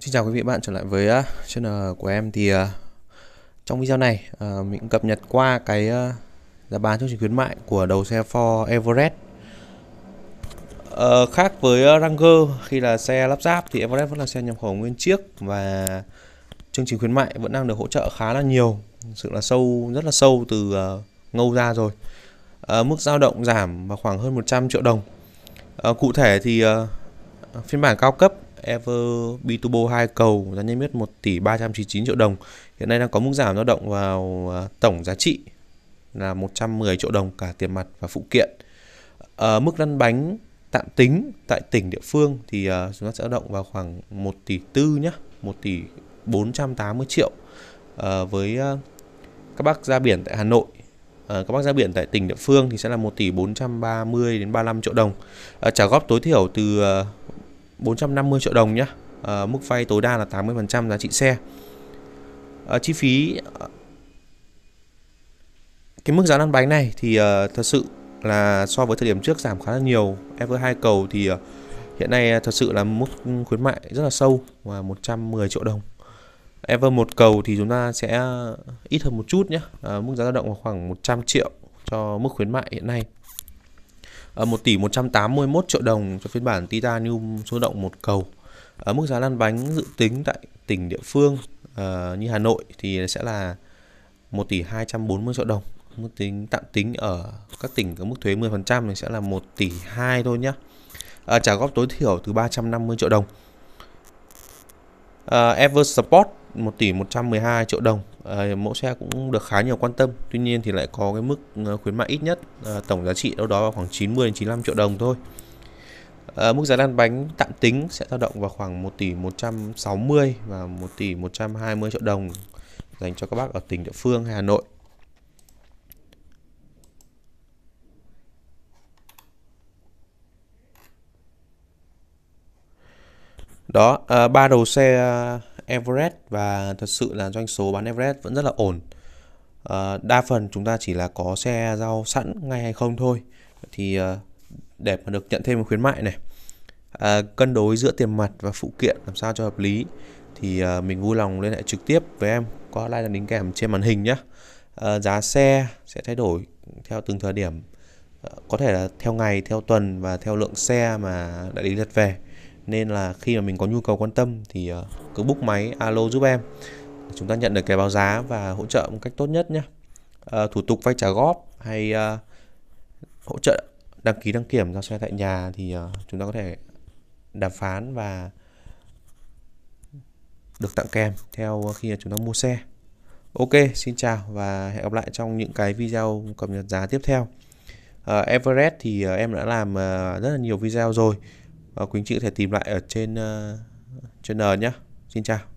Xin chào quý vị bạn trở lại với uh, channel của em thì uh, trong video này uh, mình cập nhật qua cái uh, giá bán chương trình khuyến mại của đầu xe Ford Everest uh, khác với uh, Ranger khi là xe lắp ráp thì Everest vẫn là xe nhập khẩu nguyên chiếc và chương trình khuyến mại vẫn đang được hỗ trợ khá là nhiều sự là sâu rất là sâu từ uh, ngâu ra rồi uh, mức dao động giảm vào khoảng hơn 100 triệu đồng uh, cụ thể thì uh, phiên bản cao cấp Ever Bitubo hai cầu giá niêm yết 1 tỷ 399 triệu đồng. Hiện nay đang có mức giảm dao động vào à, tổng giá trị là 110 triệu đồng cả tiền mặt và phụ kiện. À, mức lăn bánh tạm tính tại tỉnh địa phương thì uh, chúng ta sẽ động vào khoảng 1 tỷ tư nhá, 1 tỷ 480 triệu uh, với uh, các bác ra biển tại Hà Nội ờ, các bác ra biển tại tỉnh địa phương thì sẽ là 1 tỷ 430 đến 35 triệu đồng. Trả góp tối thiểu từ à, 450 triệu đồng nhé à, ờ, mức vay tối đa là 80% giá trị xe à, chi phí ờ, cái mức giá lăn bánh này thì uh, thật sự là so với thời điểm trước giảm khá là nhiều em với hai cầu thì uh, hiện nay thật sự là mức khuyến mại rất là sâu và 110 triệu đồng Ever một cầu thì chúng ta sẽ ít hơn một chút nhé à, mức giá dao động khoảng 100 triệu cho mức khuyến mại hiện nay 1 ờ, tỷ 181 triệu đồng cho phiên bản titanium số động một cầu. Ở mức giá lăn bánh dự tính tại tỉnh địa phương ờ, như Hà Nội thì sẽ là 1 tỷ 240 triệu đồng. Mức tính tạm tính ở các tỉnh có mức thuế 10% thì sẽ là 1 tỷ 2 thôi nhé. À, ờ, trả góp tối thiểu từ 350 triệu đồng. Uh, Ever Sport 1 tỷ 112 triệu đồng Ờ, mẫu xe cũng được khá nhiều quan tâm tuy nhiên thì lại có cái mức ờ, khuyến mại ít nhất ờ, tổng giá trị đâu đó khoảng 90 đến 95 triệu đồng thôi mức giá lăn bánh tạm tính sẽ dao động vào khoảng 1 tỷ 160 và 1 tỷ 120 triệu đồng dành cho các bác ở tỉnh địa phương hay Hà Nội đó ba đầu xe Everest và thật sự là doanh số bán Everest vẫn rất là ổn. Ờ, đa phần chúng ta chỉ là có xe giao sẵn ngay hay không thôi. Thì ờ, đẹp mà được nhận thêm một khuyến mại này. À, cân đối giữa tiền mặt và phụ kiện làm sao cho hợp lý thì à, mình vui lòng liên hệ trực tiếp với em qua hotline đính kèm trên màn hình nhé. À, giá xe sẽ thay đổi theo từng thời điểm có thể là theo ngày, theo tuần và theo lượng xe mà đại lý đặt về nên là khi mà mình có nhu cầu quan tâm thì ờ, cứ book máy alo giúp em chúng ta nhận được cái báo giá và hỗ trợ một cách tốt nhất nhé à, ờ, thủ tục vay trả góp hay à, hỗ trợ đăng ký đăng kiểm giao xe tại nhà thì à, chúng ta có thể đàm phán và được tặng kèm theo khi chúng ta mua xe ok xin chào và hẹn gặp lại trong những cái video cập nhật giá tiếp theo à, Everest thì em đã làm rất là nhiều video rồi và ờ, quý anh chị có thể tìm lại ở trên uh, n nhé xin chào